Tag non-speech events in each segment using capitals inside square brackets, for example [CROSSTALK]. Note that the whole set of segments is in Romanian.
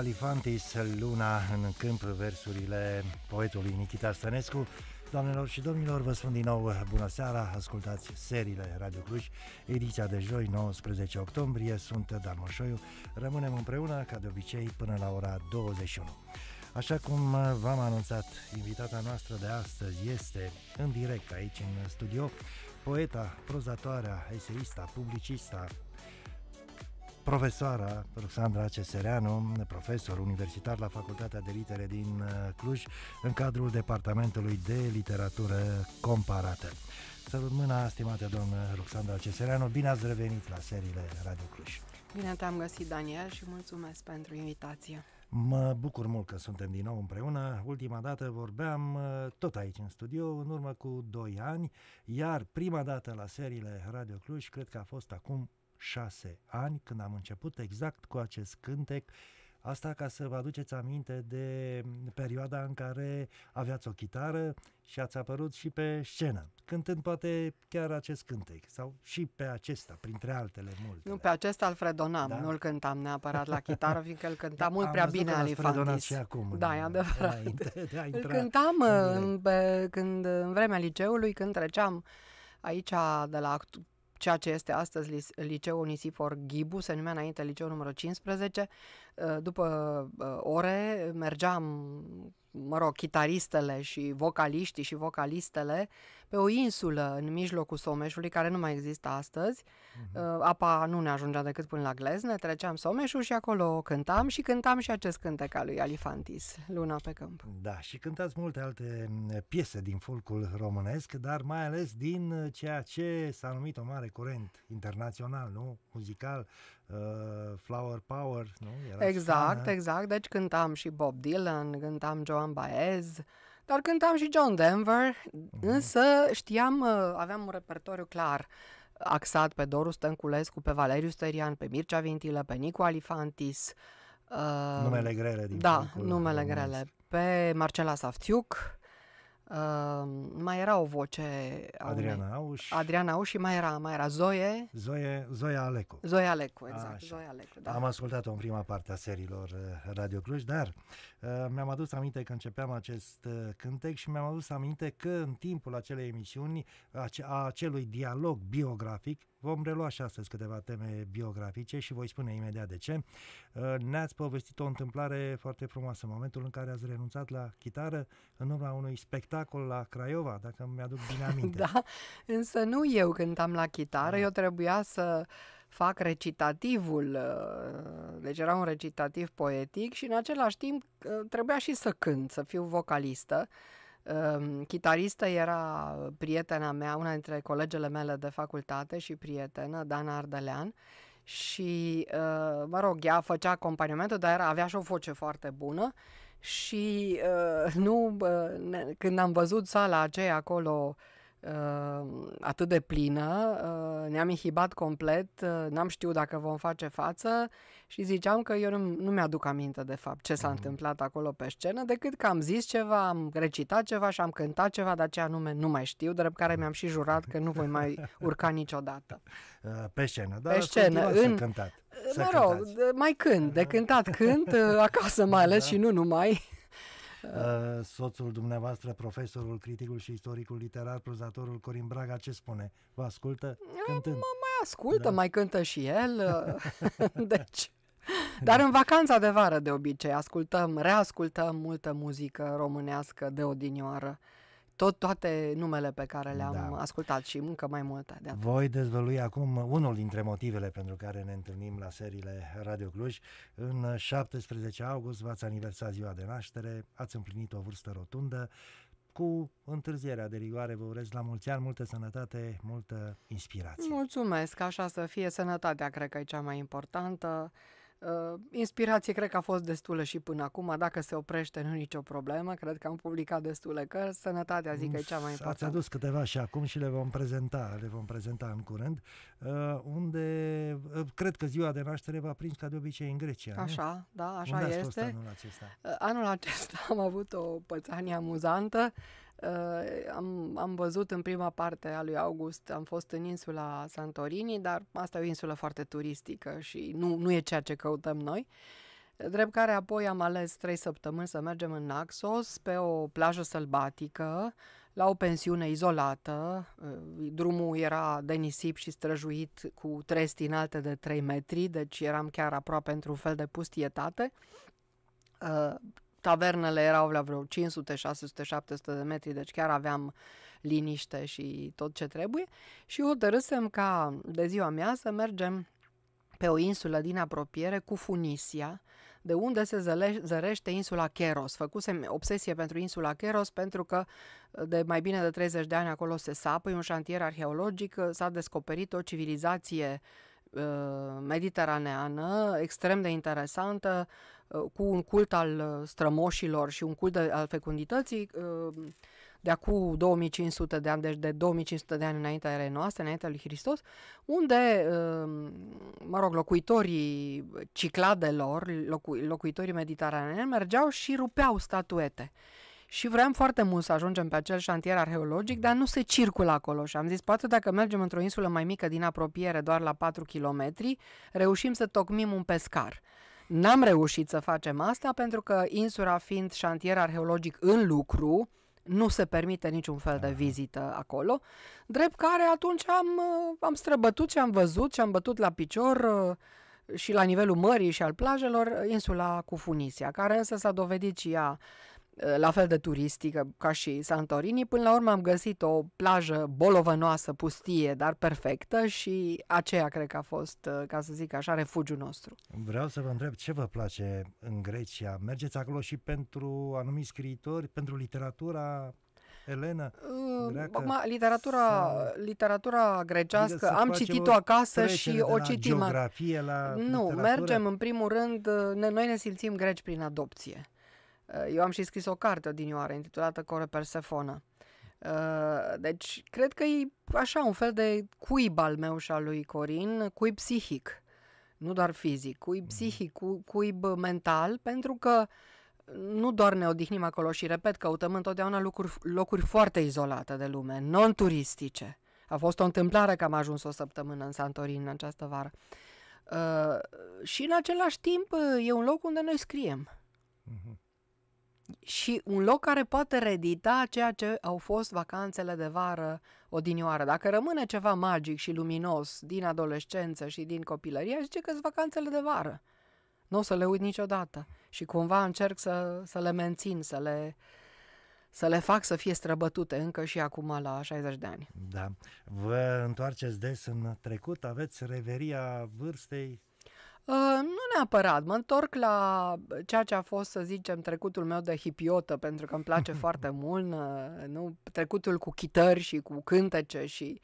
Alifantis, Luna în câmp, versurile poetului Nikita Stănescu. Doamnelor și domnilor, vă spun din nou bună seara, ascultați seriile Radio Cluj, ediția de joi, 19 octombrie, sunt Dan Moșoiu, rămânem împreună, ca de obicei, până la ora 21. Așa cum v-am anunțat, invitata noastră de astăzi este în direct aici în studio, poeta, prozatoarea, eseista, publicista, profesoara Roxandra Cesereanu, profesor universitar la Facultatea de Litere din uh, Cluj, în cadrul Departamentului de Literatură Comparată. Salut mâna, stimată doamnă Roxandra Cesereanu, bine ați revenit la seriile Radio Cluj. Bine te-am găsit, Daniel, și mulțumesc pentru invitație. Mă bucur mult că suntem din nou împreună. Ultima dată vorbeam uh, tot aici în studio, în urmă cu 2 ani, iar prima dată la seriile Radio Cluj cred că a fost acum șase ani, când am început exact cu acest cântec, Asta ca să vă aduceți aminte de perioada în care aveați o chitară și ați apărut și pe scenă, cântând poate chiar acest cântec sau și pe acesta, printre altele multe. Nu, da. pe acesta îl fredonam, da? nu îl cântam neapărat la chitară, fiindcă îl cânta mult Am prea bine Ali Alifandis. și acum. Da, e da, adevărat. Înainte de a intra îl cântam uh, în, pe, când, în vremea liceului, când treceam aici de la ceea ce este astăzi liceul Nisifor Ghibu, se numea înainte liceul numărul 15. Uh, după uh, ore mergeam, mă rog, chitaristele și vocaliștii și vocalistele pe o insulă în mijlocul Someșului, care nu mai există astăzi. Uh-huh. Apa nu ne ajungea decât până la glezne, treceam Someșul și acolo cântam și cântam și acest cântec al lui Alifantis, Luna pe câmp. Da, și cântați multe alte mm, piese din folcul românesc, dar mai ales din uh, ceea ce s-a numit o mare curent internațional, nu? Muzical, uh, Flower Power, nu? Era exact, fană. exact. Deci cântam și Bob Dylan, cântam Joan Baez, dar cântam și John Denver, uh-huh. însă știam, uh, aveam un repertoriu clar axat pe Doru Stănculescu, pe Valeriu Sterian, pe Mircea Vintilă, pe Nicu Alifantis. Uh, numele grele din Da, numele grele. Pe Marcela Uh-huh. Uh, mai era o voce Adriana Auș. Adriana Auș și mai era, mai era Zoe. Zoe, Zoe Alecu. Zoe Alecu, exact. Așa. Zoe Alecu, da. Am ascultat-o în prima parte a serilor uh, Radio Cluj, dar uh, mi-am adus aminte că începeam acest uh, cântec și mi-am adus aminte că în timpul acelei emisiuni, ace- a acelui dialog biografic, Vom relua și astăzi câteva teme biografice și voi spune imediat de ce. Uh, ne-ați povestit o întâmplare foarte frumoasă, momentul în care ați renunțat la chitară în urma unui spectacol la Craiova, dacă mi-aduc bine [LAUGHS] aminte. da, însă nu eu cântam la chitară, da. eu trebuia să fac recitativul, uh, deci era un recitativ poetic și în același timp uh, trebuia și să cânt, să fiu vocalistă. Ehm, chitaristă era prietena mea, una dintre colegele mele de facultate și prietenă, Dana Ardelean, și, ehm, mă rog, ea făcea acompaniamentul, dar avea și o voce foarte bună și ehm, nu, când am văzut sala aceea acolo Uh, atât de plină, uh, ne-am inhibat complet, uh, n-am știut dacă vom face față și ziceam că eu nu, nu mi-aduc aminte de fapt ce s-a mm. întâmplat acolo pe scenă, decât că am zis ceva, am recitat ceva și am cântat ceva, dar ce anume nu mai știu, drept care mi-am și jurat că nu voi mai [LAUGHS] urca niciodată. Pe scenă, da? Pe scenă, în... cântat. Mă rog, mai cânt, de cântat cânt, acasă mai ales da. și nu numai. Uh, uh, soțul dumneavoastră, profesorul, criticul și istoricul literar, prozatorul Corin Braga, ce spune? Vă ascultă cântând? Mă mai ascultă, da. mai cântă și el. Uh, [LAUGHS] deci... Dar în vacanța de vară, de obicei, ascultăm, reascultăm multă muzică românească de odinioară tot, toate numele pe care le-am da. ascultat și încă mai multe. De atât. Voi dezvălui acum unul dintre motivele pentru care ne întâlnim la seriile Radio Cluj. În 17 august v-ați aniversat ziua de naștere, ați împlinit o vârstă rotundă, cu întârzierea de rigoare vă urez la mulți ani, multă sănătate, multă inspirație. Mulțumesc, așa să fie sănătatea, cred că e cea mai importantă. Uh, inspirație cred că a fost destulă și până acum, dacă se oprește nu nicio problemă, cred că am publicat destule cărți, sănătatea zic că e cea mai importantă. Ați adus câteva și acum și le vom prezenta, le vom prezenta în curând, uh, unde uh, cred că ziua de naștere va prins ca de obicei în Grecia. Așa, nu? da, așa unde este. fost anul acesta? Uh, anul acesta am avut o pățanie amuzantă. Uh, Uh, am, am văzut în prima parte a lui August, am fost în insula Santorini, dar asta e o insulă foarte turistică și nu, nu e ceea ce căutăm noi. Drept care apoi am ales trei săptămâni să mergem în Naxos, pe o plajă sălbatică, la o pensiune izolată. Uh, drumul era de nisip și străjuit cu trei înalte de 3 metri, deci eram chiar aproape într-un fel de pustietate. Uh, Tavernele erau la vreo 500, 600, 700 de metri, deci chiar aveam liniște și tot ce trebuie. Și hotărâsem ca de ziua mea să mergem pe o insulă din apropiere cu Funisia, de unde se zărește insula Keros. Făcusem obsesie pentru insula Keros pentru că de mai bine de 30 de ani acolo se sapă, e un șantier arheologic, s-a descoperit o civilizație uh, mediteraneană, extrem de interesantă, Uh, cu un cult al uh, strămoșilor și un cult de, al fecundității uh, de acum 2500 de ani, deci de 2500 de ani înaintea erei noastre, înaintea lui Hristos, unde, mă rog, locuitorii cicladelor, locu- locuitorii mediteraneni, mergeau și rupeau statuete. Și vreau foarte mult să ajungem pe acel șantier arheologic, dar nu se circulă acolo. Și am zis, poate dacă mergem într-o insulă mai mică din apropiere, doar la 4 km, reușim să tocmim un pescar. N-am reușit să facem asta pentru că insula fiind șantier arheologic în lucru, nu se permite niciun fel de vizită acolo, drept care atunci am, am străbătut și am văzut și am bătut la picior uh, și la nivelul mării și al plajelor insula Cufunisia, care însă s-a dovedit și ea Eh, la fel de turistică ca și Santorini. Până la urmă am găsit o plajă bolovănoasă, pustie, dar perfectă și aceea cred că a fost, eh, ca să zic așa, refugiul nostru. Vreau să vă întreb ce vă place în Grecia? Mergeți acolo și pentru anumiți scriitori, pentru literatura Elena, eh, greacă, Ma, literatura, sau... literatura grecească adică am citit-o acasă și o citim. La geografie, la nu, literatură. mergem în primul rând, ne, noi ne simțim greci prin adopție. Eh, eu am și scris o carte odinioară intitulată Core Persefona. Eh, deci, cred că e așa un fel de cuib al meu și al lui Corin, cuib psihic, nu doar fizic, cuib mhm. psihic, cuib mental, pentru că nu doar ne odihnim acolo și, repet, căutăm întotdeauna locuri, locuri foarte izolate de lume, non-turistice. A fost o întâmplare că am ajuns o săptămână în Santorin în această vară. Uh, și în același timp e un loc unde noi scriem. Uh-huh și un loc care poate redita ceea ce au fost vacanțele de vară odinioară. Dacă rămâne ceva magic și luminos din adolescență și din copilărie, aș zice că sunt vacanțele de vară. Nu o să le uit niciodată și cumva încerc să, să le mențin, să le, să le fac să fie străbătute încă și acum la 60 de ani. Da. Vă întoarceți des în trecut, aveți reveria vârstei Ă, nu neapărat, mă întorc la ceea ce a fost, să zicem, trecutul meu de hipiotă, pentru că îmi place [LAUGHS] foarte mult, ă, nu? trecutul cu chitări și cu cântece și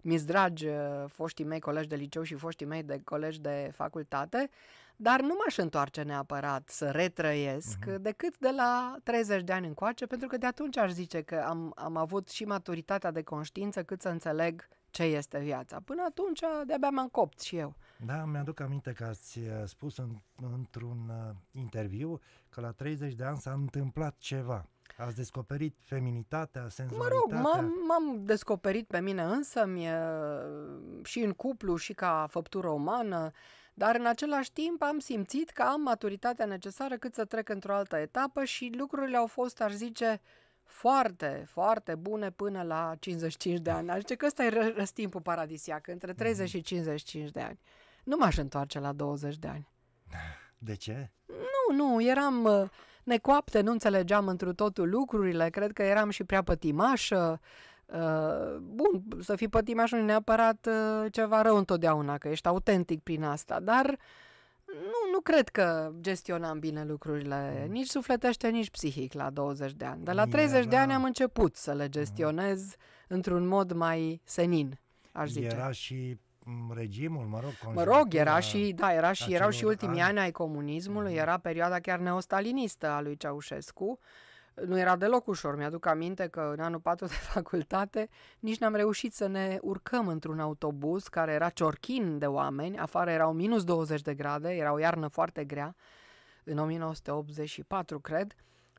mi-s dragi ă, foștii mei colegi de liceu și foștii mei de colegi de facultate, dar nu m-aș întoarce neapărat să retrăiesc uh-huh. decât de la 30 de ani încoace, pentru că de atunci aș zice că am, am avut și maturitatea de conștiință cât să înțeleg ce este viața. Până atunci de-abia m-am copt și eu. Da, mi-aduc aminte că ați eh, spus în, într-un eh, interviu că la 30 de ani s-a întâmplat ceva. Ați descoperit feminitatea, senzualitatea? Mă rog, m-am, descoperit pe mine însă eh, și în cuplu și ca făptură umană, dar în același timp am simțit că am maturitatea necesară cât să trec într-o altă etapă și lucrurile au fost, aș zice, foarte, foarte bune până la 55 de ani. Aș zice că ăsta e răstimpul paradisiac, între 30 și 55 de ani. Nu m-aș întoarce la 20 de ani. De ce? Nu, nu, eram uh, necoapte, nu înțelegeam întru totul lucrurile, cred că eram și prea pătimașă. Uh, bun, să fii pătimaș nu neapărat uh, ceva rău întotdeauna, că ești autentic prin asta, dar nu, nu cred că gestionam bine lucrurile, mm. nici sufletește, nici psihic la 20 de ani. De la 30 Era... de da. ani am început să le mm. gestionez într-un mod mai senin, aș zice. Era și Mm, regimul, mă rog, Mă rog, era și, da, era și, erau și ultimii ani ai comunismului, mhm. era perioada chiar neostalinistă a lui Ceaușescu. Nu era deloc ușor. Mi-aduc aminte că în anul 4 de facultate nici n-am reușit să ne urcăm într-un autobuz care era ciorchin de oameni. Afară erau minus 20 de grade, era o iarnă foarte grea, în 1984, cred.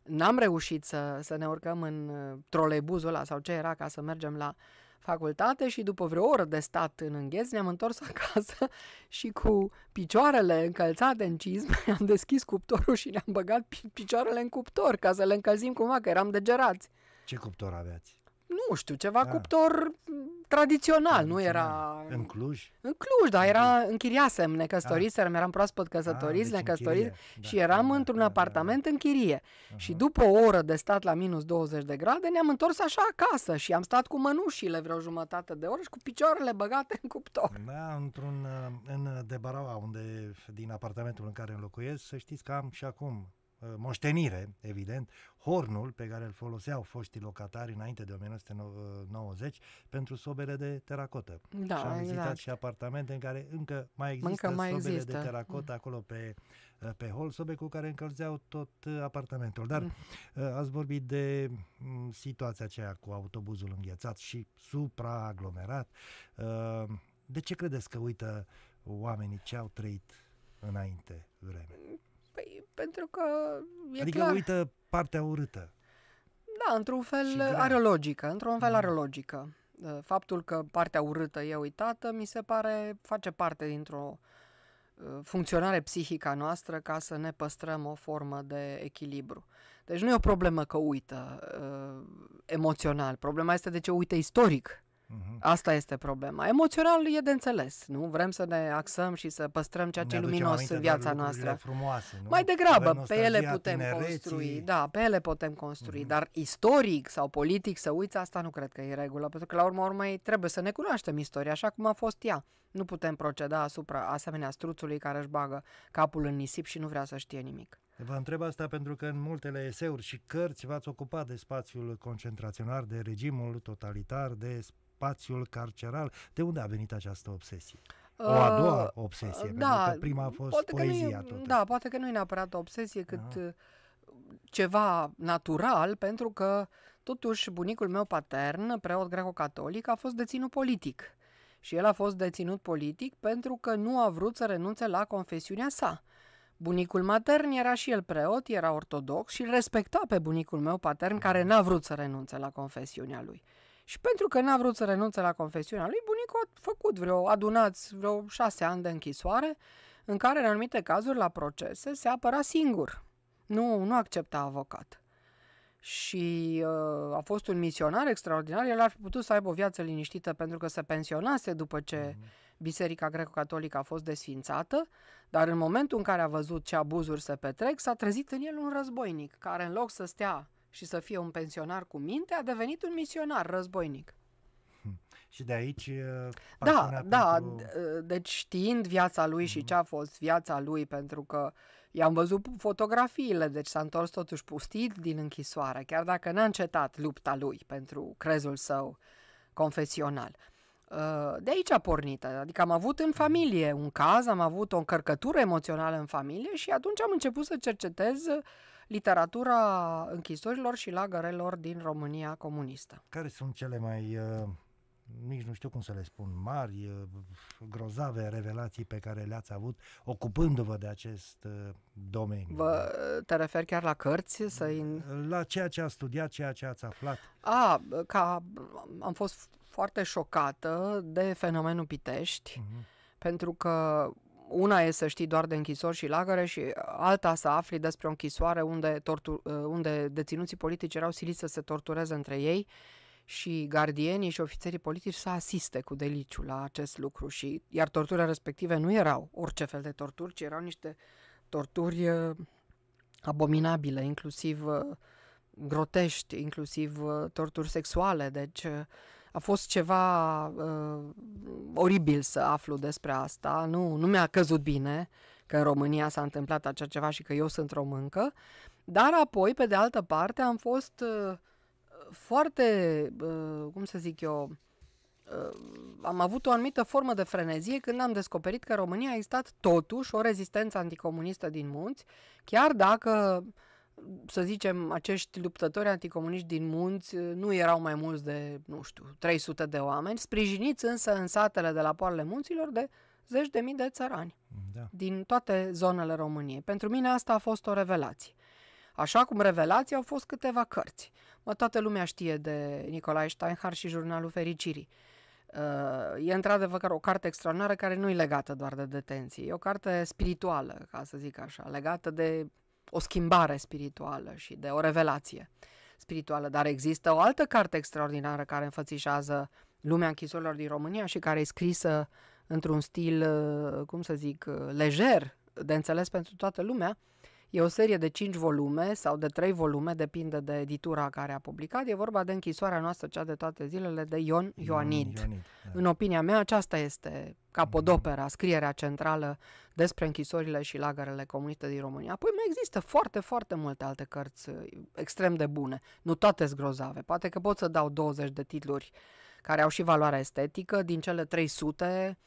N-am reușit să, să ne urcăm în uh, trolebuzul ăla sau ce era ca să mergem la uh, facultate și după vreo oră de stat în îngheț ne-am întors [LAUGHS] acasă și cu picioarele încălțate în cizme [LAUGHS] am deschis cuptorul și ne-am băgat picioarele în cuptor ca să le încălzim cumva, că eram degerați. Ce cuptor aveați? nu știu, ceva da. cuptor tradițional, tradițional, nu era... În Cluj? În Cluj, da, era închiriasem, ah. ne căsătorisem, da. eram proaspăt căsătoriți, ah, deci da, deci ne căsătoriți da, și eram da, într-un da, da. apartament da, în chirie. Uh-huh. Și după o oră de stat la minus 20 de grade, ne-am întors așa acasă și am stat cu mănușile vreo jumătate de oră și cu picioarele băgate în cuptor. Da, într-un, în Debaraua, unde, din apartamentul în care locuiesc, să știți că am și acum Uh, moștenire, evident, hornul pe care îl foloseau foștii locatari înainte de 1990 pentru sobele de teracotă. Da, și am exact. vizitat și apartamente în care încă mai există încă mai sobele există. de teracotă mm. acolo pe, uh, pe hol, sobe cu care încălzeau tot uh, apartamentul. Dar mm. ați vorbit de mm, situația aceea cu autobuzul înghețat și supraaglomerat. De ce credeți că uită oamenii ce au trăit înainte vreme? pentru că e Adică clar... uită partea urâtă. Da, într-un fel are logică, într-un fel mm. are logică. Uh, faptul că partea urâtă e uitată, mi se pare, face parte dintr-o uh, funcționare psihică a noastră ca să ne păstrăm o formă de echilibru. Deci nu e o problemă că uită uh, emoțional, problema este de ce uită istoric. Uh-huh. Asta este problema. Emoțional e de înțeles, nu? Vrem să ne axăm și să păstrăm ceea ce e luminos în viața noastră. Frumoase, nu? Mai degrabă, pe ele putem tinereții. construi, da, pe ele putem construi, uh-huh. dar istoric sau politic să uiți asta nu cred că e regulă, pentru că la urma urmei trebuie să ne cunoaștem istoria așa cum a fost ea. Nu putem proceda asupra asemenea struțului care își bagă capul în nisip și nu vrea să știe nimic. Vă întreb asta pentru că în multele eseuri și cărți v-ați ocupat de spațiul concentraționar, de regimul totalitar, de spațiul carceral. De unde a venit această obsesie? O a doua uh, obsesie, uh, da, că prima a fost poate poezia. Că nu e, da, poate că nu e neapărat o obsesie, cât da. ceva natural, pentru că totuși bunicul meu patern, preot greco-catolic, a fost deținut politic. Și el a fost deținut politic pentru că nu a vrut să renunțe la confesiunea sa. Uh, Bunicul matern era și el preot, era ortodox și respecta pe bunicul meu patern care n-a vrut să renunțe la confesiunea lui. Și pentru că n-a vrut să renunțe la confesiunea lui, bunicul a făcut vreo adunați vreo șase ani de închisoare, în care în anumite cazuri la procese se apăra singur. Nu, nu accepta avocat. Și uh, a fost un misionar extraordinar, el ar fi putut să aibă o viață liniștită pentru că se pensionase după ce mm-hmm Biserica Greco-Catolică a fost desfințată, dar în momentul în care a văzut ce abuzuri se petrec, s-a trezit în el un războinic, care în loc să stea și să fie un pensionar cu minte, a devenit un misionar războinic. Hm. Și de aici uh, Da, da, pentru... Uh, deci știind viața lui mm-hmm. și hm. ce a fost viața lui, pentru că i-am văzut fotografiile, deci s-a întors totuși pustit din închisoare, chiar dacă n-a încetat lupta lui pentru crezul său confesional. Ă, de aici a pornit. Adică am avut în familie un caz, am avut o încărcătură emoțională în familie și atunci am început să cercetez literatura închisorilor și lagărelor din România comunistă. Care sunt cele mai, ă, nici nu știu cum să le spun, mari, ă, grozave revelații pe care le-ați avut ocupându-vă de acest domeniu? Vă, te referi chiar la cărți? Să in... La ceea ce ați studiat, ceea ce ați aflat. A, ca am fost foarte șocată de fenomenul Pitești, mm-hmm. pentru că una e să știi doar de închisori și lagăre și alta să afli despre o închisoare unde, tortu- uh, unde deținuții politici erau siliți să se tortureze între ei și gardienii și ofițerii politici să asiste cu deliciu la acest lucru. Și, iar torturile respective nu erau orice fel de torturi, ci erau niște torturi uh, abominabile, inclusiv uh, grotești, inclusiv torturi sexuale. Deci a fost ceva uh, oribil să aflu despre asta. Nu, nu mi-a căzut bine că în România s-a întâmplat așa ceva și că eu sunt româncă. Dar apoi, pe de altă parte, am fost uh, foarte, uh, cum să zic eu, uh, am avut o anumită formă de frenezie când am descoperit că în România a existat totuși o rezistență anticomunistă din munți, chiar dacă uh, să zicem, acești luptători anticomuniști din munți uh, nu erau mai mulți de, nu știu, 300 de oameni, sprijiniți însă în satele de la poarele munților de zeci de mii de țărani da. din toate zonele României. Pentru mine asta a fost o revelație. Așa cum revelații au fost câteva cărți. Mă, toată lumea știe de Nicolae Steinhardt și Jurnalul Fericirii. Uh, e într-adevăr o carte extraordinară care nu e legată doar de detenție. E o carte spirituală, ca să zic așa, legată de o schimbare spirituală și de o revelație spirituală. Dar există o altă carte extraordinară care înfățișează lumea închisorilor din România și care e scrisă într-un stil, uh, cum să zic, uh, lejer, de înțeles pentru toată lumea. E o serie de 5 volume sau de 3 volume, depinde de editura care a publicat. E vorba de închisoarea noastră, cea de toate zilele, de Ion Ioanid. Ion Ioanid da. În opinia mea, aceasta este capodopera, scrierea centrală despre închisorile și lagarele comuniste din România. Apoi mai există foarte, foarte multe alte cărți uh, extrem de bune. Nu toate sunt grozave. Poate că pot să dau 20 de titluri care au și valoarea estetică din cele 300 mm-hmm.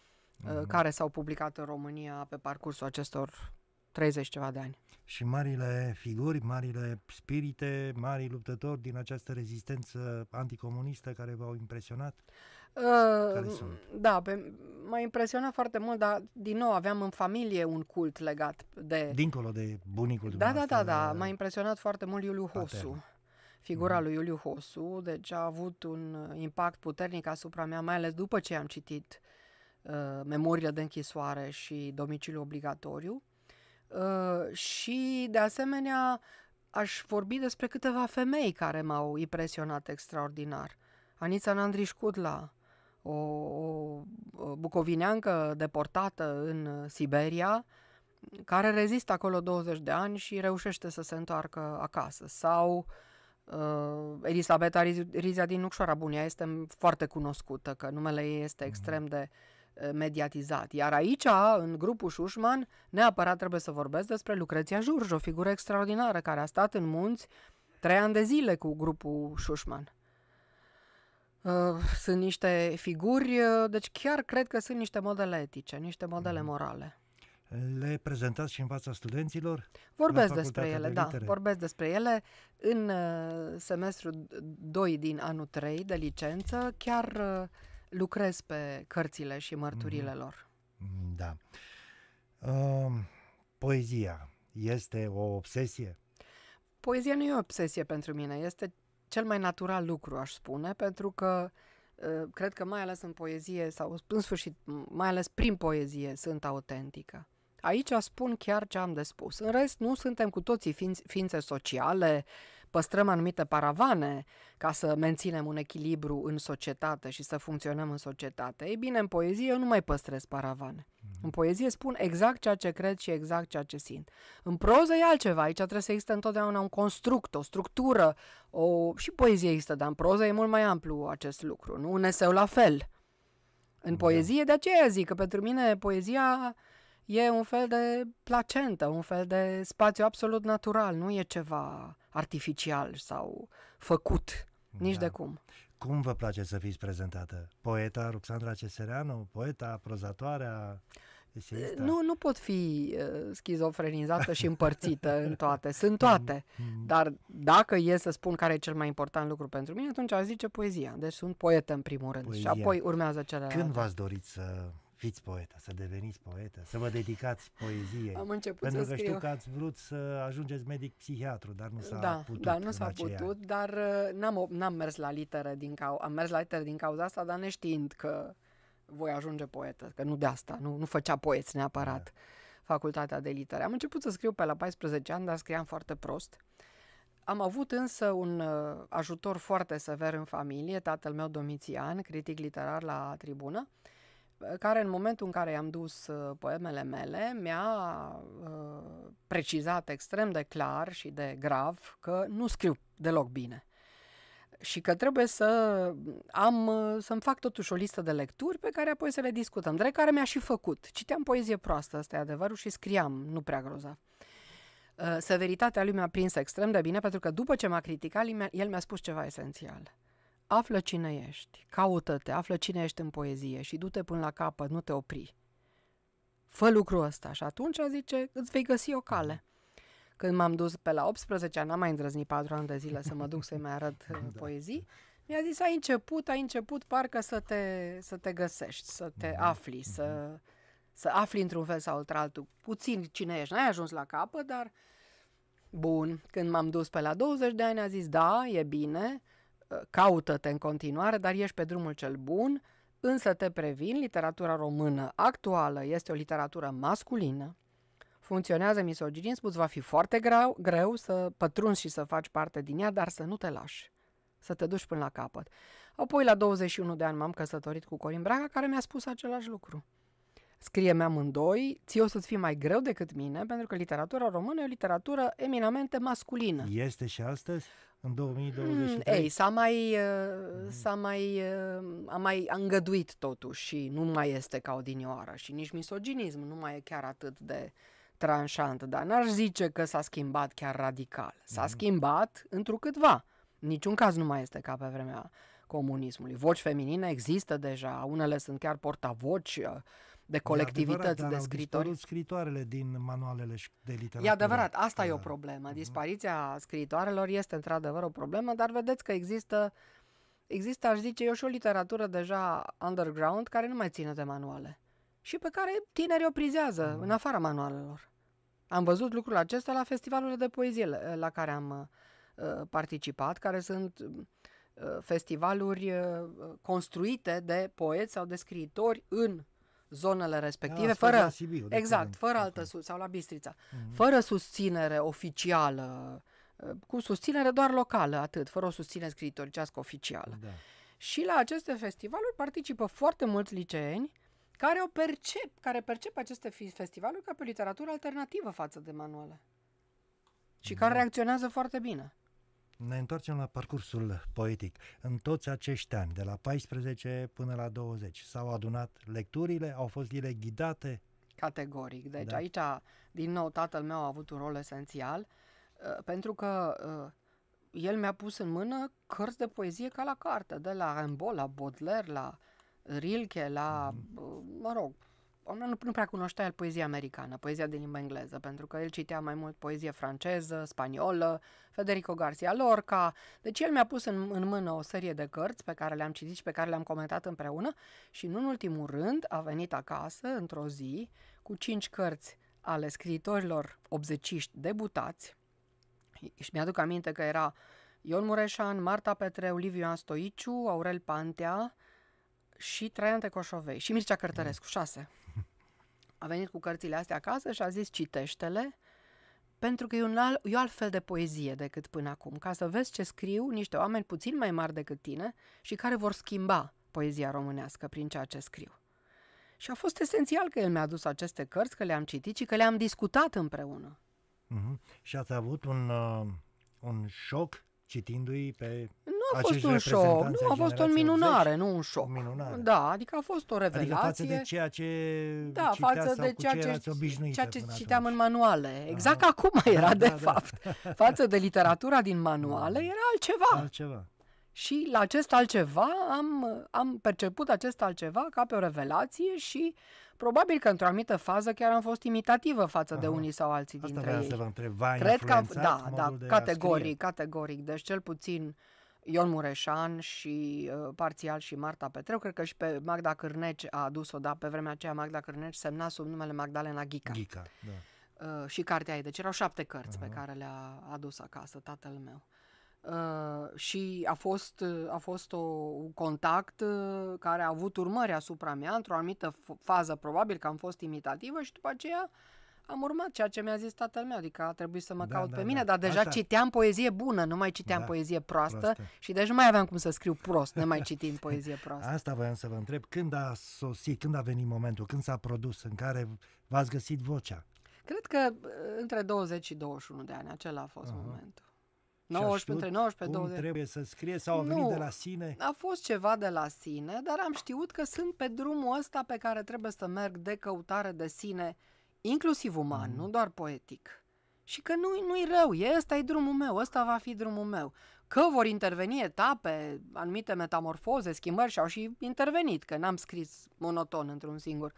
Uh, care s-au publicat în România pe parcursul acestor 30 ceva de ani. Și marile figuri, marile spirite, mari luptători din această rezistență anticomunistă care v-au impresionat? da, pe, m-a impresionat foarte mult, dar din nou aveam în familie un cult legat de... Dincolo de bunicul Da, da, da, da, m-a impresionat foarte mult Iuliu Hosu. Pater. Figura mm. lui Iuliu Hosu, deci a avut un impact puternic asupra mea, mai ales după ce am citit uh, Memoriile de închisoare și domiciliul obligatoriu. Uh, și, de asemenea, aș vorbi despre câteva femei care m-au impresionat extraordinar. Anița Nandriș la o, o bucovineancă deportată în Siberia, care rezistă acolo 20 de ani și reușește să se întoarcă acasă. Sau uh, Elisabeta Riza din Nucșoara, Bunia este foarte cunoscută, că numele ei este mm-hmm. extrem de uh, mediatizat. Iar aici, în grupul Șușman, neapărat trebuie să vorbesc despre Lucreția Jurj, o figură extraordinară care a stat în munți trei ani de zile cu grupul Șușman. Uh, sunt niște figuri, uh, deci chiar cred că sunt niște modele etice, niște modele mhm. morale. Le prezentați și în fața studenților? Vorbesc despre ele, de da. Vorbesc despre ele în uh, semestrul 2 din anul 3 de licență, chiar lucrez pe cărțile și mărturile mhm. lor. Da. Um, poezia este o obsesie? Poezia nu e o obsesie pentru mine, este cel mai natural lucru, aș spune, pentru că ă, cred că mai ales în poezie sau în sfârșit, mai ales prin poezie sunt autentică. Aici spun chiar ce am de spus. În rest, nu suntem cu toții ființe, sociale, uh, păstrăm anumite paravane ca să menținem un echilibru în societate și să funcționăm în societate. Ei bine, în poezie eu nu mai păstrez paravane. Mm. În poezie spun exact ceea ce cred și exact ceea ce simt. În proză e altceva, aici trebuie să existe întotdeauna un construct, o structură, o... și poezie există, dar în proză e mult mai amplu acest lucru, nu? Un eseu la fel. În da. poezie, de aceea zic că pentru mine poezia e un fel de placentă, un fel de spațiu absolut natural, nu e ceva artificial sau făcut. Nici da. de cum. Cum vă place să fiți prezentată? Poeta Ruxandra Cesereanu? Poeta, prozatoarea? Nu, nu pot fi uh, schizofrenizată și împărțită în toate. Sunt toate. Mm-hmm. Dar dacă e să spun care e cel mai important lucru pentru mine, atunci aș zice poezia. Deci sunt poetă în primul rând poezia. și apoi urmează celelalte. Când v-ați dorit să fiți poetă, să deveniți poetă, să vă dedicați poeziei. Am început Pentru să că scriu. știu că ați vrut să ajungeți medic psihiatru, dar nu s-a da, putut. Da, nu s-a putut, putut, dar uh, n-am, n-am mers la literă din cau- am mers la literă din cauza asta, dar neștiind că voi ajunge poetă, că nu de asta, nu, nu făcea poeți neapărat da. facultatea de literă. Am început să scriu pe la 14 ani, dar scriam foarte prost. Am avut însă un uh, ajutor foarte sever în familie, tatăl meu Domitian, critic literar la tribună, care în momentul în care i-am dus uh, poemele mele mi-a uh, precizat extrem de clar și de grav că nu scriu deloc bine și că trebuie să am, uh, să-mi fac totuși o listă de lecturi pe care apoi să le discutăm, drept care mi-a și făcut. Citeam poezie proastă, asta e adevărul, și scriam, nu prea grozav. Uh, severitatea lui mi-a prins extrem de bine pentru că după ce m-a criticat, el mi-a spus ceva esențial. Află cine ești, caută-te, află cine ești în poezie și du-te până la capăt, nu te opri. Fă lucrul ăsta și atunci zice, îți vei găsi o cale. Când m-am dus pe la 18 ani, n-am mai îndrăznit 4 ani de zile să mă duc să-i mai arăt [LAUGHS] uh, da. poezii, mi-a zis, ai început, ai început parcă să te, să te găsești, să te mhm. afli, mhm. să, să afli într-un fel sau altul. Puțin cine ești, n-ai ajuns la capăt, dar Bun, când m-am dus pe la 20 de ani a zis da, e bine, caută-te în continuare, dar ești pe drumul cel bun, însă te previn, literatura română actuală este o literatură masculină, funcționează misoginism, spus, va fi foarte greu, greu să pătrunzi și să faci parte din ea, dar să nu te lași, să te duci până la capăt. Apoi, la 21 de ani, m-am căsătorit cu Corin Braga, care mi-a spus același lucru. Scrie-mi amândoi, ție o să-ți fie mai greu decât mine, pentru că literatura română e o literatură eminamente masculină. Este și astăzi? în 2023? Mm, ei, s-a mai, uh, mm. s-a mai, uh, a mai îngăduit totuși și nu mai este ca odinioară și nici misoginism nu mai e chiar atât de tranșant, dar n-aș zice că s-a schimbat chiar radical. S-a mm-hmm. schimbat întrucâtva. Niciun caz nu mai este ca pe vremea comunismului. Voci feminine există deja, unele sunt chiar portavoci uh, de colectivități adevărat, de scritori. scritoarele din manualele de literatură. E adevărat, asta e o da. problemă. Mhm. Dispariția scritoarelor este într-adevăr o problemă, dar vedeți că există, există, aș zice eu, și o literatură deja underground care nu mai ține de manuale și pe care tinerii o prizează mm. în afara manualelor. Am văzut lucrul acesta la festivalurile de poezie la care am uh, participat, care sunt uh, festivaluri uh, construite de poeți sau de scriitori în zonele respective, la da, fără, Sibiu, exact, fără okay. altă, sau la Bistrița, mm-hmm. fără susținere oficială, ă, cu susținere doar locală, atât, fără o susținere scriitoricească oficială. Da. Și la aceste festivaluri participă foarte mulți liceeni care o percep, care percep aceste festivaluri ca pe literatură alternativă față de manuale. Și da. care reacționează foarte bine. Ne întoarcem la parcursul poetic. În toți acești ani, de la 14 până la 20, s-au adunat lecturile, au fost ele ghidate? Categoric. Deci da. aici, din nou, tatăl meu a avut un rol esențial, uh, pentru că uh, el mi-a pus în mână cărți de poezie ca la carte, de la Rimbaud, la Baudelaire, la Rilke, la, mm. uh, mă rog, nu, nu prea cunoștea el poezia americană, poezia din limba engleză, pentru că el citea mai mult poezie franceză, spaniolă, Federico Garcia Lorca. Deci el mi-a pus în, în mână o serie de cărți pe care le-am citit și pe care le-am comentat împreună și, nu în ultimul rând, a venit acasă într-o zi cu cinci cărți ale scriitorilor obzeciști debutați și mi-aduc aminte că era Ion Mureșan, Marta Petreu, Liviu Stoiciu, Aurel Pantea și Traian Tecoșovei și Mircea Cărtărescu, șase a venit cu cărțile astea acasă și a zis citește-le, pentru că e, un alt, e alt fel de poezie decât până acum, ca să vezi ce scriu niște oameni puțin mai mari decât tine și care vor schimba poezia românească prin ceea ce scriu. Și a fost esențial că el mi-a dus aceste cărți, că le-am citit și că le-am discutat împreună. Mm-hmm. Și ați avut un, uh, un șoc citindu-i pe Nu a fost un șoc, nu, a fost o minunare, 80, deci, nu un șoc. Minunare. Da, adică a fost o revelație. Adică față de ceea ce Da, față de ceea ce, ceea ce citeam atunci. în manuale. Da. Exact Aha. acum [LAUGHS] da, era, da, de da, fapt. Da. față de literatura din manuale da. era altceva. Altceva. Și la acest altceva am, am perceput acest altceva ca pe o revelație și Probabil că într-o anumită fază chiar am fost imitativă față Aha. de unii sau alții Asta dintre ei. Să vă întreb, Cred că, da, da, categoric, categoric. Deci cel puțin Ion Mureșan și uh, parțial și Marta Petreu, cred că și pe Magda Cârneci a adus-o, da, pe vremea aceea Magda Cârneci semna sub numele Magdalena Ghica. Ghica, da. Uh, și cartea ei, deci erau șapte cărți Aha. pe care le-a adus acasă tatăl meu. Uh, Uh, și a fost, uh, a fost o, un contact uh, care a avut urmări asupra mea într-o anumită fază, probabil că am fost imitativă și după aceea am urmat ceea ce mi-a zis tatăl meu, adică a trebuit să mă da, caut da, pe mine, da. dar deja Asta... citeam poezie bună, nu mai citeam da, poezie proastă, proastă și deci nu mai aveam cum să scriu prost, ne mai citim poezie [LAUGHS] proastă. Asta voiam să vă întreb, când a sosit, când a venit momentul, când s-a produs în care v-ați găsit vocea? Cred că între 20 și 21 de ani, acela a fost uh-huh. momentul. 19, între 19, cum 20. trebuie să scrie sau a venit nu, de la sine? a fost ceva de la sine, dar am știut că sunt pe drumul ăsta pe care trebuie să merg de căutare de sine, inclusiv uman, mm. nu doar poetic. Și că nu, i nu-i rău, e, ăsta e drumul meu, ăsta va fi drumul meu. Că vor interveni etape, anumite metamorfoze, schimbări și au și intervenit, că n-am scris monoton într-un singur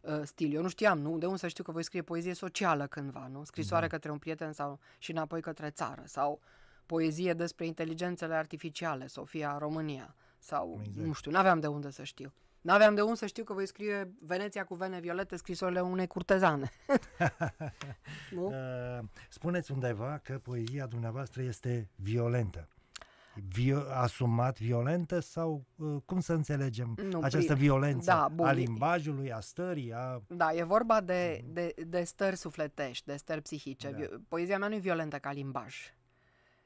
uh, stil. Eu nu știam, nu? De unde să știu că voi scrie poezie socială cândva, nu? Scrisoare da. către un prieten sau și înapoi către țară sau uh, poezie despre inteligențele artificiale, Sofia România, sau exact. nu știu, n-aveam de unde să știu. N-aveam de unde să știu că voi scrie Veneția cu vene violete, scrisorile unei curtezane. [LAUGHS] nu? Uh, spuneți undeva că poezia dumneavoastră este violentă. Vio- asumat violentă sau uh, cum să înțelegem nu, această violență da, bun. a limbajului, a stării? A... Da, e vorba de, mm. de, de stări sufletești, de stări psihice. Da. Poezia mea nu e violentă ca limbaj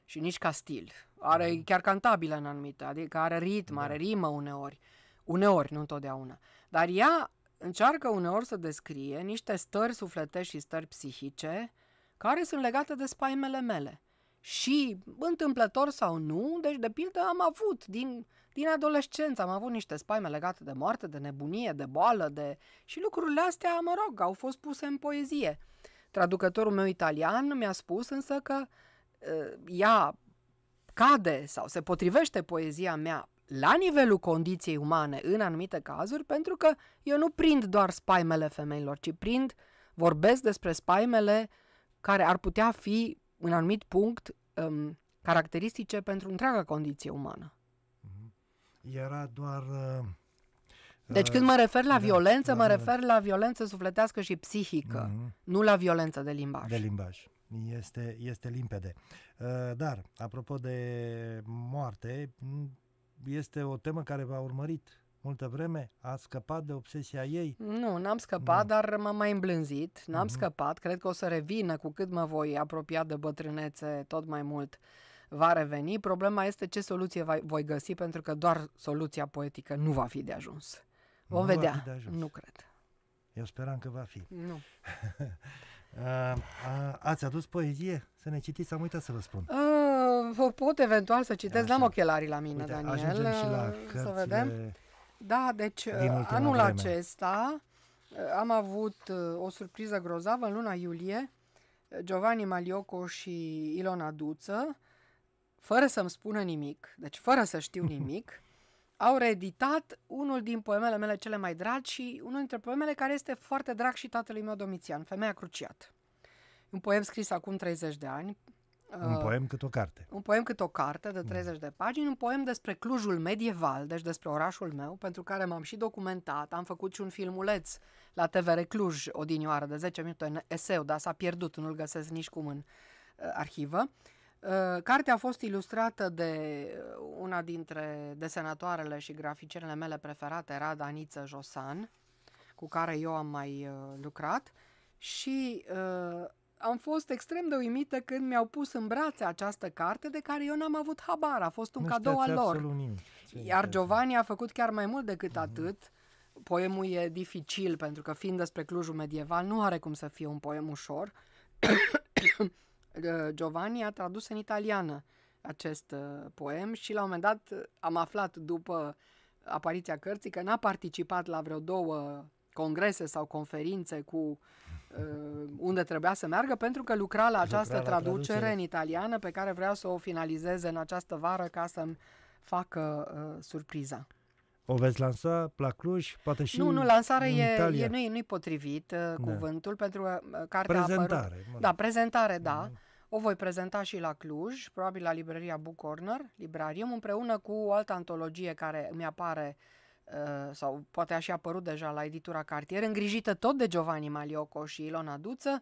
și nici ca stil. Are mm. chiar cantabilă în anumite, adică are ritm, da. are rimă uneori. Uneori, nu întotdeauna. Dar ea încearcă uneori să descrie niște stări sufletești și stări psihice care sunt legate de spaimele mele. Și, întâmplător sau nu, deci de pildă am avut din, din adolescență, am avut niște spaime legate de moarte, de nebunie, de boală, de... și lucrurile astea, mă rog, au fost puse în poezie. Traducătorul meu italian mi-a spus însă că ea cade sau se potrivește poezia mea la nivelul condiției umane în anumite cazuri, pentru că eu nu prind doar spaimele femeilor, ci prind, vorbesc despre spaimele care ar putea fi, în anumit punct, um, caracteristice pentru întreaga condiție umană. Mhm. Era doar... Uh, deci uh, când mă refer la da, violență, mă refer la violență sufletească și psihică, mm-hmm. nu la violență de limbaj. De limbaj este, este limpede. Uh, dar, apropo de moarte, este o temă care v-a urmărit multă vreme, a scăpat de obsesia ei? Nu, n-am scăpat, nu. dar m-am mai îmblânzit, n-am uh-huh. scăpat, cred că o să revină cu cât mă voi apropia de bătrânețe tot mai mult va reveni. Problema este ce soluție voi găsi, pentru că doar soluția poetică nu va fi de ajuns. Vom nu vedea. Va fi de ajuns. Nu cred. Eu speram că va fi. Nu. [LAUGHS] A, ați adus poezie? Să ne citiți, am uitat să vă spun. A, pot eventual să citesc, n-am ochelarii la mine, Uite, Daniel. Ajungem și la să vedem. Da, deci anul vreme. acesta uh, am avut uh, o surpriză grozavă în luna iulie. Giovanni Malioco și Ilona Duță, fără să-mi spună nimic, deci fără să știu [LAUGHS] nimic, au reeditat unul din poemele mele cele mai dragi și unul dintre poemele care este foarte drag și tatălui meu Domitian, Femeia Cruciat. Un poem scris acum 30 de ani. Un uh, poem cât o carte. Un poem cât o carte de 30 mm. de pagini, un poem despre Clujul medieval, deci despre orașul meu, pentru care m-am și documentat, am făcut și un filmuleț la TVR Cluj, o dinioară de 10 minute în eseu, dar s-a pierdut, nu-l găsesc nici cum în uh, arhivă. Uh, Uh, cartea a fost ilustrată de uh, una dintre desenatoarele și graficienele mele preferate, Rada Niță Josan, cu care eu am mai uh, lucrat și uh, am fost extrem de uimită când mi-au pus în brațe această carte de care eu n-am avut habar, a fost un nu cadou al lor. Nimic. Iar Giovanni a făcut chiar mai mult decât uh-huh. atât. Poemul e dificil pentru că fiind despre Clujul medieval nu are cum să fie un poem ușor. Giovanni a tradus în italiană acest uh, poem și la un moment dat uh, am aflat după apariția cărții că n-a participat la vreo două congrese sau conferințe cu uh, unde trebuia să meargă pentru că lucra la această lucra traducere, la traducere în italiană pe care vrea să o finalizeze în această vară ca să-mi facă uh, surpriza. O veți lansa la Cluj, poate și Nu, nu, lansarea e, Italia. e, nu-i, nu-i potrivit uh, da. cuvântul, da. pentru că uh, cartea Prezentare. Apărut, da, prezentare, da. da o voi prezenta și la Cluj, probabil la librăria Book Corner, Librarium, împreună cu o altă antologie care mi apare uh, sau poate a și apărut deja la editura Cartier, îngrijită tot de Giovanni Malioco și Ilona Duță,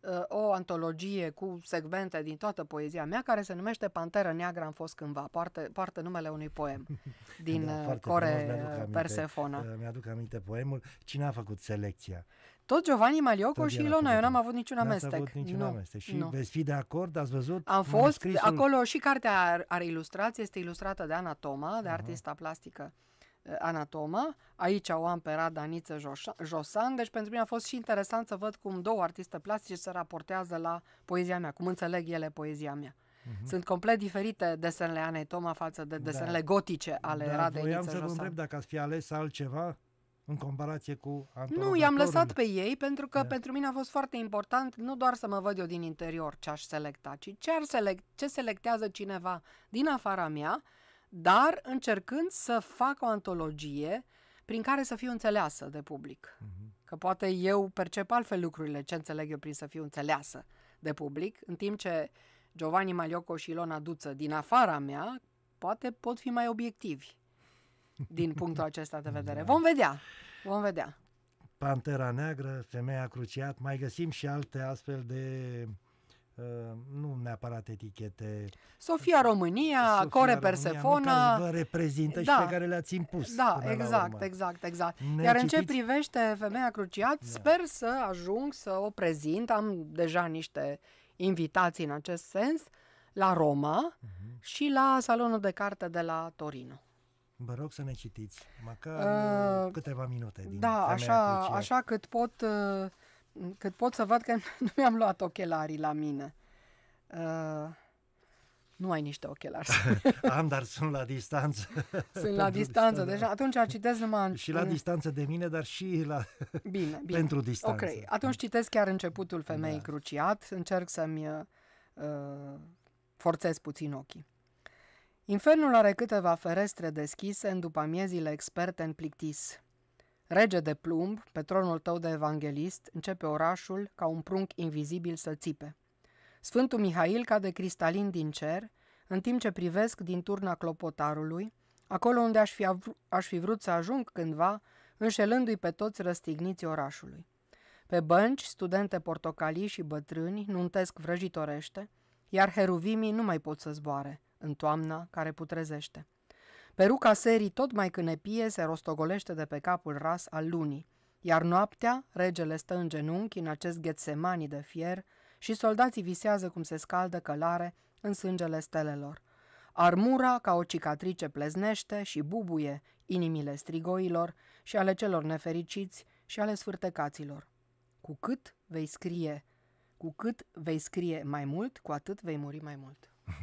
uh, o antologie cu segmente din toată poezia mea care se numește Pantera Neagră am fost cândva, poartă, poartă numele unui poem [LAUGHS] din da, uh, Core frumos, mi-aduc aminte, Persefona. Mi-aduc aminte poemul. Cine a făcut selecția? Tot Giovanni Malioco și Ilona, eu n-am avut niciun amestec. Avut niciun nu. amestec. Și nu. veți fi de acord, ați văzut? Am fost, manuscrisul... acolo și cartea are, are ilustrație, este ilustrată de Ana Toma, de uh-huh. artista plastică eh, Ana Toma. Aici o am pe Radaniță Josan, deci pentru mine a fost și interesant să văd cum două artiste plastice se raportează la poezia mea, cum înțeleg ele poezia mea. Mm-hmm. Sunt complet diferite desenele Anei Toma față de da. desenele da. gotice ale da, Radei Voiam să vă întreb dacă ați fi ales altceva în comparație cu Nu, i-am lăsat pe ei pentru că da. pentru mine a fost foarte important nu doar să mă văd eu din interior ce aș selecta, ci ce, ar select, ce selectează cineva din afara mea, dar încercând să fac o antologie prin care să fiu înțeleasă de public. Uh-huh. Că poate eu percep altfel lucrurile, ce înțeleg eu prin să fiu înțeleasă de public, în timp ce Giovanni Malioco și Ilona Duță din afara mea poate pot fi mai obiectivi din punctul acesta de vedere. Da. Vom vedea, vom vedea. Pantera Neagră, Femeia Cruciat, mai găsim și alte astfel de Uh, nu neapărat etichete. Sofia România, Sofia Core Persefona. Vă reprezintă da, și pe care le-ați impus. Da, exact, exact, exact. Ne Iar citiți? în ce privește Femeia Cruciat, da. sper să ajung să o prezint. Am deja niște invitații în acest sens la Roma uh-huh. și la Salonul de Carte de la Torino. Vă rog să ne citiți, măcar uh, uh câteva minute din Da, așa, așa cât, pot, uh, cât pot să văd că [LAUGHS] nu mi-am luat ochelarii la mine. Uh, nu ai niște ochelari. [LAUGHS] Am, dar sunt la distanță. [LAUGHS] Sunt la distanță, deci da. atunci citesc numai... Și la distanță de mine, dar și la... Bine, bine. Pentru distanță. Ok, atunci citesc chiar începutul da. femeii da. cruciat, încerc să-mi uh, forțez puțin ochii. Infernul are câteva ferestre deschise în după miezile experte în plictis. Rege de plumb, pe tronul tău de evanghelist, începe orașul ca un prunc invizibil să țipe. Sfântul Mihail cade cristalin din cer, în timp ce privesc din turna clopotarului, acolo unde aș fi, aș fi vrut să ajung cândva, înșelându-i pe toți răstigniți orașului. Pe bănci, studente portocalii și bătrâni nuntesc vrăjitorește, iar heruvimii nu mai pot să zboare, în toamna care putrezește. Peruca serii tot mai cânepie se rostogolește de pe capul ras al lunii, iar noaptea regele stă în genunchi în acest ghețemani de fier și soldații visează cum se scaldă călare în sângele stelelor. Armura, ca o cicatrice, pleznește și bubuie inimile strigoilor și ale celor nefericiți și ale sfârtecaților. Cu cât vei scrie, cu cât vei scrie mai mult, cu atât vei muri mai mult. [LAUGHS]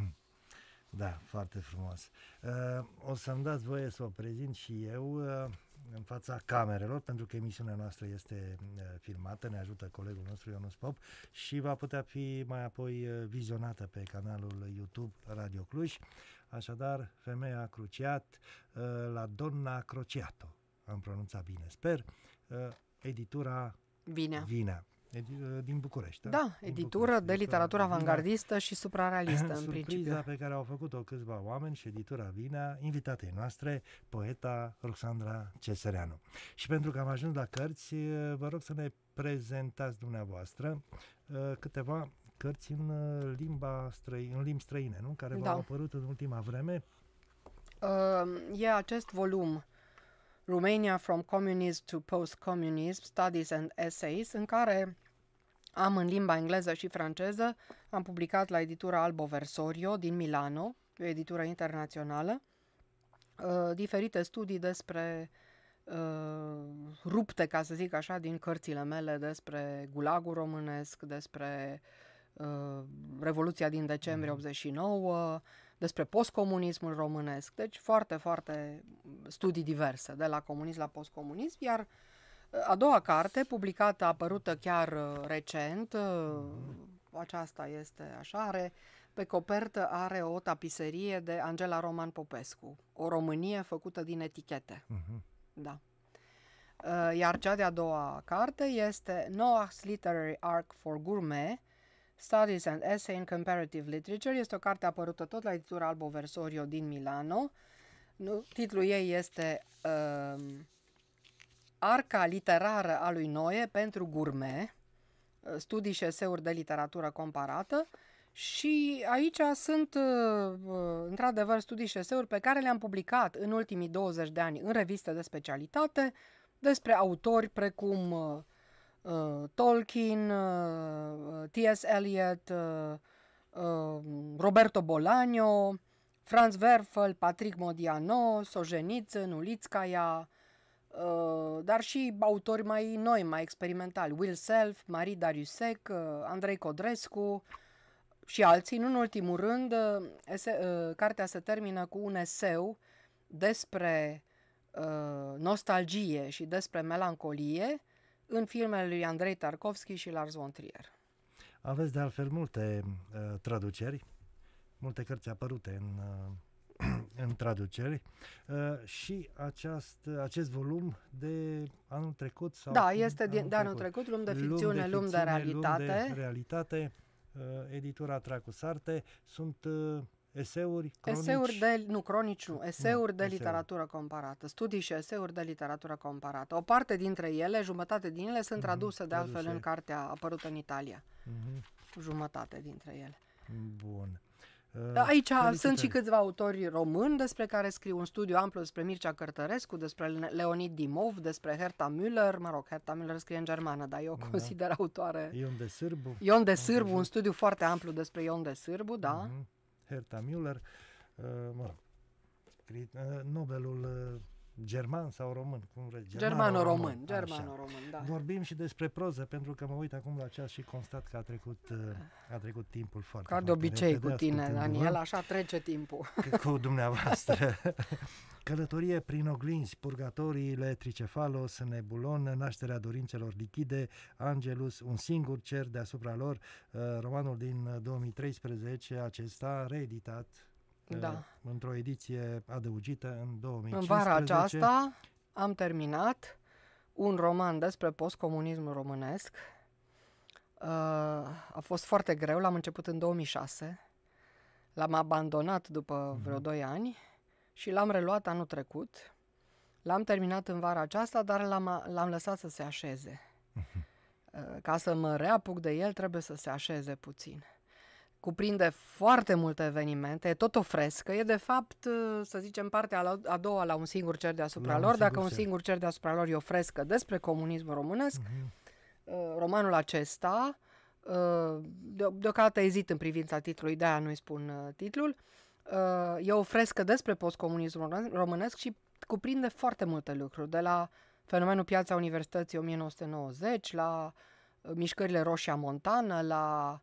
Da, foarte frumos. Uh, o să-mi dați voie să o prezint și eu uh, în fața camerelor, pentru că emisiunea noastră este uh, filmată, ne ajută colegul nostru Ionuț Pop și va putea fi mai apoi vizionată pe canalul YouTube Radio Cluj. Așadar, femeia cruciat la Donna Crociato, am pronunțat bine, sper, editura Vinea. Vinea. Uh, din București. Da, da editură București, de literatură avangardistă și suprarealistă, [LAUGHS] în principiu. pe care au făcut-o câțiva oameni și editura Vina, invitatei noastre, poeta Roxandra Cesereanu. Și pentru că am ajuns la cărți, uh, vă rog să ne prezentați dumneavoastră uh, câteva cărți în limba străi, în limbi străine, nu? Care v-au da. apărut în ultima vreme. Uh, e acest volum Romania from Communism to Post-Communism, Studies and Essays, în care am în limba engleză și franceză, am publicat la editura Albo Versorio din Milano, o editură internațională, uh, diferite studii despre uh, rupte, ca să zic așa, din cărțile mele despre gulagul românesc, despre uh, Revoluția din decembrie 89, mhm. despre postcomunismul românesc. Deci foarte, foarte studii diverse, de la comunism la postcomunism, iar uh, a doua carte, publicată, apărută chiar uh, recent, uh, aceasta este așa, are pe copertă are o tapiserie de Angela Roman Popescu, o Românie făcută din etichete. Uh-huh. Da. Uh, iar cea de-a doua carte este Noah's Literary Arc for Gourmet, Studies and Essay in Comparative Literature. Este o carte apărută tot la editura Albo Versorio din Milano. Nu, titlul ei este uh, Arca literară a lui Noe pentru gurme, studii și eseuri de literatură comparată și aici sunt uh, uh, într-adevăr studii și eseuri pe care le-am publicat în ultimii 20 de ani în reviste de specialitate despre autori precum uh, uh Tolkien, uh, T.S. Eliot, uh, Roberto Bolaño, Franz Werfel, Patrick Modiano, Sojenitz, Nulitskaya, Uh, dar și autori mai noi, mai experimentali, Will Self, Marie Dariusec, uh, Andrei Codrescu și alții. Nu în ultimul rând, uh, ese, cartea se termină cu un eseu despre nostalgie și despre melancolie în filmele lui Andrei Tarkovski și Lars von Trier. Aveți de altfel multe uh, traduceri, multe cărți apărute în uh, în traduceri uh, și aceast, acest volum de anul trecut? Sau da, este din, anul de anul trecut, Lum de ficțiune, Lum de, ficțiune, de realitate. Lum de realitate, uh, editura Tracu Sarte, sunt uh, eseuri, cronici? Eseuri de, nu, cronici nu, eseuri nu, de eseuri. literatură comparată, studii și eseuri de literatură comparată. O parte dintre ele, jumătate din ele, sunt mhm, traduse mm-hmm, de altfel traduse. în cartea apărută în Italia. Mm-hmm. Jumătate dintre ele. Bun. Uh, Aici felicitări. sunt și câțiva autori români despre care scriu un studiu amplu despre Mircea Cărtărescu, despre Leonid Dimov, despre Herta Müller. Mă rog, Herta Müller scrie în germană, dar eu da. consider autoare. Ion de Sârbu. Ion de Sârbu, un studiu foarte amplu despre Ion de Sârbu, da. Mm-hmm. Herta Müller, uh, mă rog, uh, Nobelul uh, german sau român, cum vrei? Germano-român, germano-român, da. Vorbim și despre proză, pentru că mă uit acum la ceas și constat că a trecut, uh, a trecut timpul foarte Ca de obicei cu tine, Daniel, așa trece timpul. Cu dumneavoastră. [LAUGHS] Călătorie prin oglinzi, purgatoriile, Tricefalos, Nebulon, Nașterea dorințelor lichide, Angelus, Un singur cer deasupra lor, uh, romanul din 2013, uh, acesta reeditat da. Eh, într-o ediție adăugită în 2015. În vara aceasta am terminat un roman despre postcomunismul românesc. Eh, a fost foarte greu, l-am început în 2006, l-am abandonat după mhm. vreo 2 ani și l-am reluat anul trecut. L-am terminat în vara aceasta, dar l-am, l-am lăsat să se așeze. Mhm. Eh, ca să mă reapuc de el, trebuie să se așeze puțin cuprinde foarte multe evenimente, e tot o frescă, e de fapt, uh, să zicem, partea a doua la un singur cer deasupra la lor. Un Dacă cer. un singur cer deasupra lor e o frescă despre comunismul românesc, mm-hmm. romanul acesta, uh, de, deocamdată ezit în privința titlului, de-aia nu-i spun titlul, e o frescă despre postcomunismul românesc și cuprinde foarte multe lucruri, de la fenomenul Piața Universității 1990, la mișcările Roșia Montană, la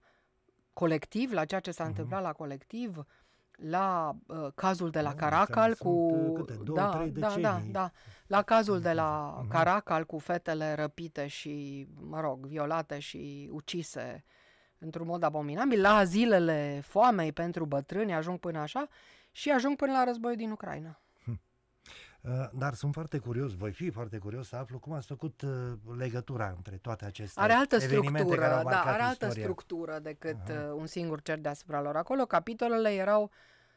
colectiv, la ceea ce s-a mm-hmm. întâmplat la colectiv, la uh, cazul de la Caracal cu uh, câte, două, da, da, da, da, la cazul de la mm-hmm. Caracal cu fetele răpite și, mă rog, violate și ucise într-un mod abominabil, la zilele foamei pentru bătrâni ajung până așa și ajung până la războiul din Ucraina. Eh, dar sunt foarte curios, voi fi foarte curios să aflu cum ați făcut eh, legătura între toate aceste Are altă structură, care au da, are altă istoria. structură decât Aha. Eh, un singur cer deasupra lor. Acolo capitolele erau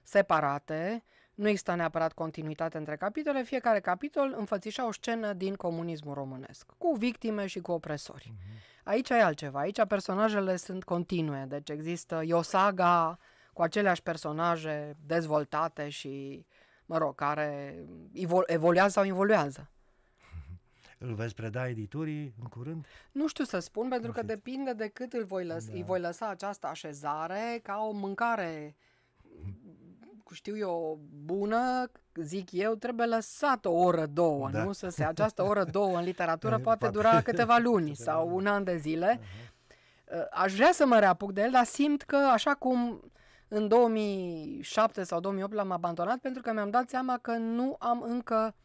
separate, nu exista neapărat continuitate între capitole, fiecare capitol înfățișa o scenă din comunismul românesc, cu victime și cu opresori. Uh-huh. Aici e altceva, aici personajele sunt continue, deci există Iosaga cu aceleași personaje dezvoltate și uh, mă rog, care evoluează sau involuează. [LAUGHS] Îl veți preda editurii în curând? Nu știu să spun, pentru că depinde de cât îl voi lăsa, da. îi voi lăsa această așezare ca o mâncare, [LAUGHS] știu eu, bună, zic eu, trebuie lăsat o oră, două, da. nu? Să se, această oră, două în literatură [LAUGHS] poate, poate dura câteva luni sau un an de zile. Uh-huh. Aș vrea să mă reapuc de el, dar simt că așa cum în 2007 sau 2008 l-am abandonat pentru că mi-am dat seama că nu am încă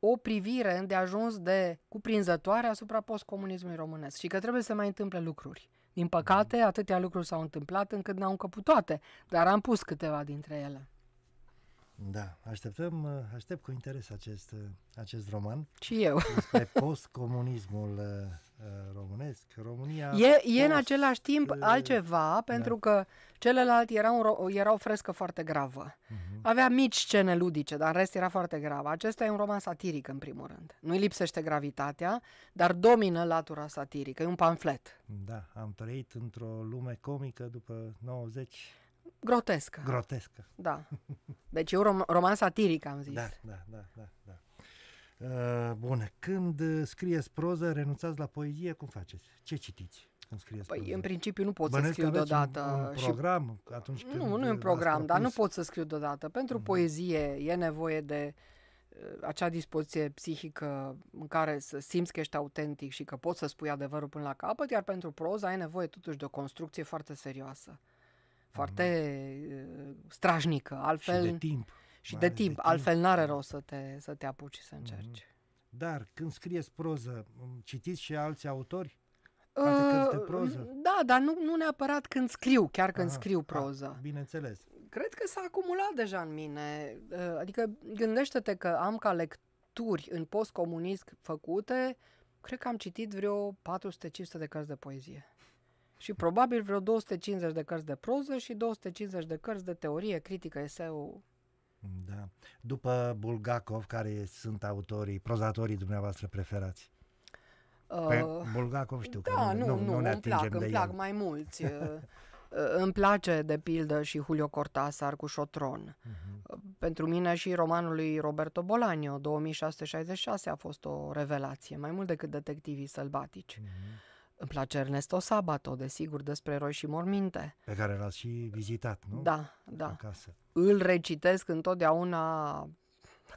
o privire ajuns de cuprinzătoare asupra postcomunismului românesc și că trebuie să mai întâmple lucruri. Din păcate, atâtea lucruri s-au întâmplat încât n-au încă toate, dar am pus câteva dintre ele. Da, așteptăm, aștept cu interes acest, acest roman. Și eu. Despre postcomunismul Uh, românesc. România e, e în același timp că... Uh, altceva, da. pentru da. că celălalt era, un, era o frescă foarte gravă. Uh-huh. Avea mici scene ludice, dar în rest era foarte gravă. Acesta e un roman satiric, în primul rând. Nu-i lipsește gravitatea, dar domină latura satirică. E un pamflet. Da, am trăit într-o lume comică după 90. Grotescă. Grotescă. Da. Deci e un rom- roman satiric, am da, zis. Da, da, da, da. da. Uh, bun, când uh, scrieți proză, renunțați la poezie, cum faceți? Ce citiți? când Păi, în principiu nu pot Bănesc să scriu deodată. Un, un program? Și... Atunci când nu, nu e un program, dar nu pot să scriu deodată. Pentru mm-hmm. poezie e nevoie de uh, acea dispoziție psihică în care să simți că ești autentic și că poți să spui adevărul până la capăt, iar pentru proza ai nevoie totuși de o construcție foarte serioasă, foarte mm-hmm. strașnică. Altfel, și de timp și de timp, de altfel n-are rost să te, să te apuci să mhm. încerci. Mm-hmm. Dar când scrieți proză, citiți și alți autori? Alte uh, proză? Da, dar nu, nu neapărat când scriu, chiar când Aha, scriu ah, proză. A, bineînțeles. Cred că s-a acumulat deja în mine. Uh, adică gândește-te că am ca lecturi în postcomunism făcute, cred că am citit vreo 400-500 de cărți de poezie. Și probabil vreo 250 de cărți de proză și 250 de cărți de teorie, critică, eseu, da. După Bulgakov, care sunt autorii, prozatorii dumneavoastră preferați? Păi, Bulgakov știu da, că nu, nu, nu, nu ne atingem plac, de îmi plac el. mai mulți. [LAUGHS] Uh, uh, îmi place, de pildă, și Julio Cortázar cu Șotron. Uh-huh. Pentru mine și romanul lui Roberto Bolaño, 2666, a fost o revelație, mai mult decât Detectivii Sălbatici. Uh-huh. Îmi place Ernesto Sabato, desigur, despre roi și morminte. Pe care l-ați și vizitat, nu? Da, da. Acasă. Îl recitesc întotdeauna,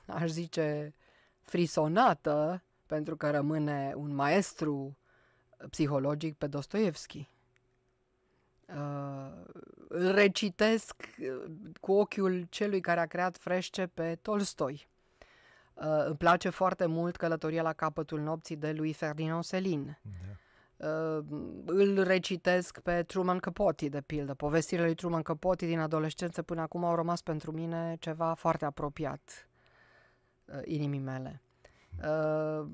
aș zice, frisonată, pentru că rămâne un maestru psihologic pe Dostoevski. Uh, îl recitesc uh, cu ochiul celui care a creat frește pe Tolstoi. Uh, îmi place foarte mult Călătoria la capătul nopții de lui Ferdinand Selin. Da îl recitesc pe Truman Capote, de pildă. Povestirile lui Truman Capote din adolescență până acum au rămas pentru mine ceva foarte apropiat uh, inimii mele. Uh,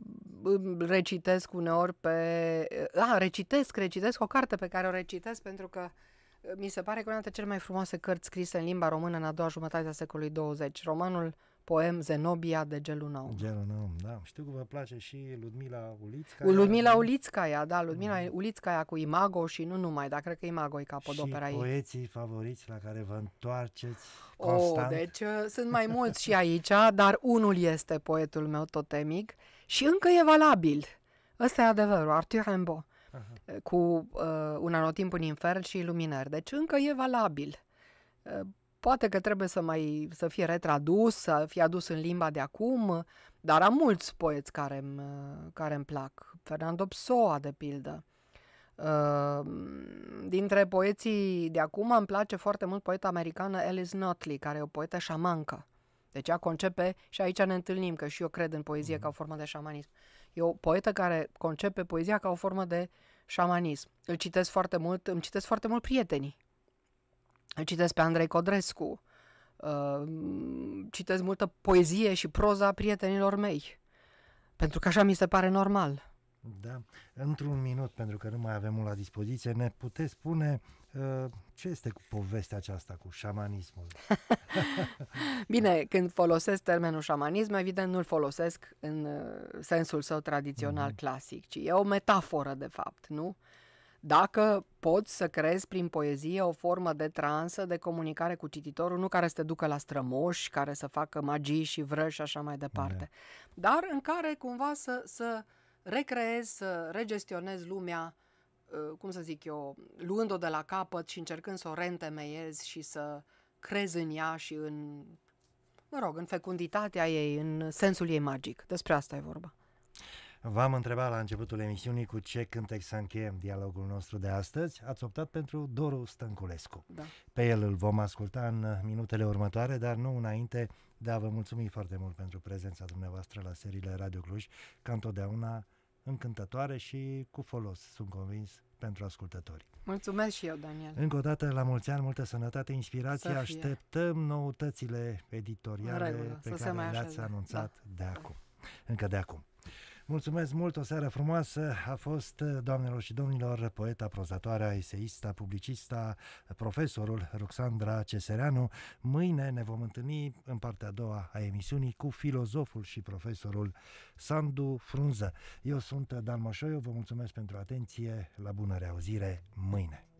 recitesc uneori pe... Uh, a, recitesc, recitesc o carte pe care o recitesc pentru că uh, mi se pare că una dintre cele mai frumoase cărți scrise în limba română în a doua jumătate a secolului 20. Romanul uh, poem Zenobia de Gelunau. Gelunau, da. Știu că vă place și Ludmila Ulițcaia. Ludmila Ulițcaia, da, Ludmila mm. Ulițcaia cu Imago și nu numai, dar cred că Imago e capodopera ei. poeții favoriți la care vă întoarceți oh, constant. Oh, deci uh, sunt mai mulți și aici, dar unul este poetul meu totemic și încă e valabil. Ăsta e adevărul, Arthur Rimbaud, Aha. cu uh, un anotimp în infern și iluminări. Deci încă e valabil. Uh, Poate că trebuie să mai să fie retradus, să fie adus în limba de acum, dar am mulți poeți care îmi, care îmi plac. Fernando Pessoa, de pildă. Uh, dintre poeții de acum îmi place foarte mult poeta americană Alice Notley, care e o poetă șamancă. Deci ea concepe, și aici ne întâlnim, că și eu cred în poezie mm-hmm. ca o formă de șamanism. E o poetă care concepe poezia ca o formă de șamanism. Îl citesc foarte mult, îmi citesc foarte mult prietenii. Citesc pe Andrei Codrescu, uh, citesc multă poezie și proza prietenilor mei, pentru că așa mi se pare normal. Da. Într-un minut, pentru că nu mai avem mult la dispoziție, ne puteți spune uh, ce este cu povestea aceasta cu șamanismul? [LAUGHS] [LAUGHS] Bine, când folosesc termenul șamanism, evident nu-l folosesc în uh, sensul său tradițional mm-hmm. clasic, ci e o metaforă, de fapt, nu? Uh, dacă poți să creezi prin poezie o formă de transă, de comunicare cu cititorul, nu care să te ducă la strămoși, care să facă magii și vrăși și așa mai departe, da. dar în care cumva să, să recreezi, să regestionezi lumea, ă, cum să zic eu, luând-o de la capăt și încercând să o reîntemeiezi și să crezi în ea și în, mă rog, în fecunditatea ei, în sensul ei magic. Despre asta e vorba. V-am întrebat la începutul emisiunii cu ce cântec să încheiem dialogul nostru de astăzi. Ați optat pentru Doru Stănculescu. Da. Pe el îl vom asculta în minutele următoare, dar nu înainte de a vă mulțumi foarte mult pentru prezența dumneavoastră la seriile Radio Cluj, ca întotdeauna încântătoare și cu folos, sunt convins, pentru ascultători. Mulțumesc și eu, Daniel. Încă o dată, la mulți ani, multă sănătate, inspirație, să fie. așteptăm noutățile editoriale Regulă, pe care le-ați anunțat da. de acum. Da. Încă de acum. Mulțumesc mult, o seară frumoasă a fost, eh, doamnelor și domnilor, poeta, prozatoarea, eseista, publicista, profesorul Roxandra Cesereanu. Mâine ne vom întâlni în partea a doua a emisiunii cu filozoful și profesorul Sandu Frunză. Eu sunt Dan Moșoiu, vă mulțumesc pentru atenție, la bună reauzire mâine!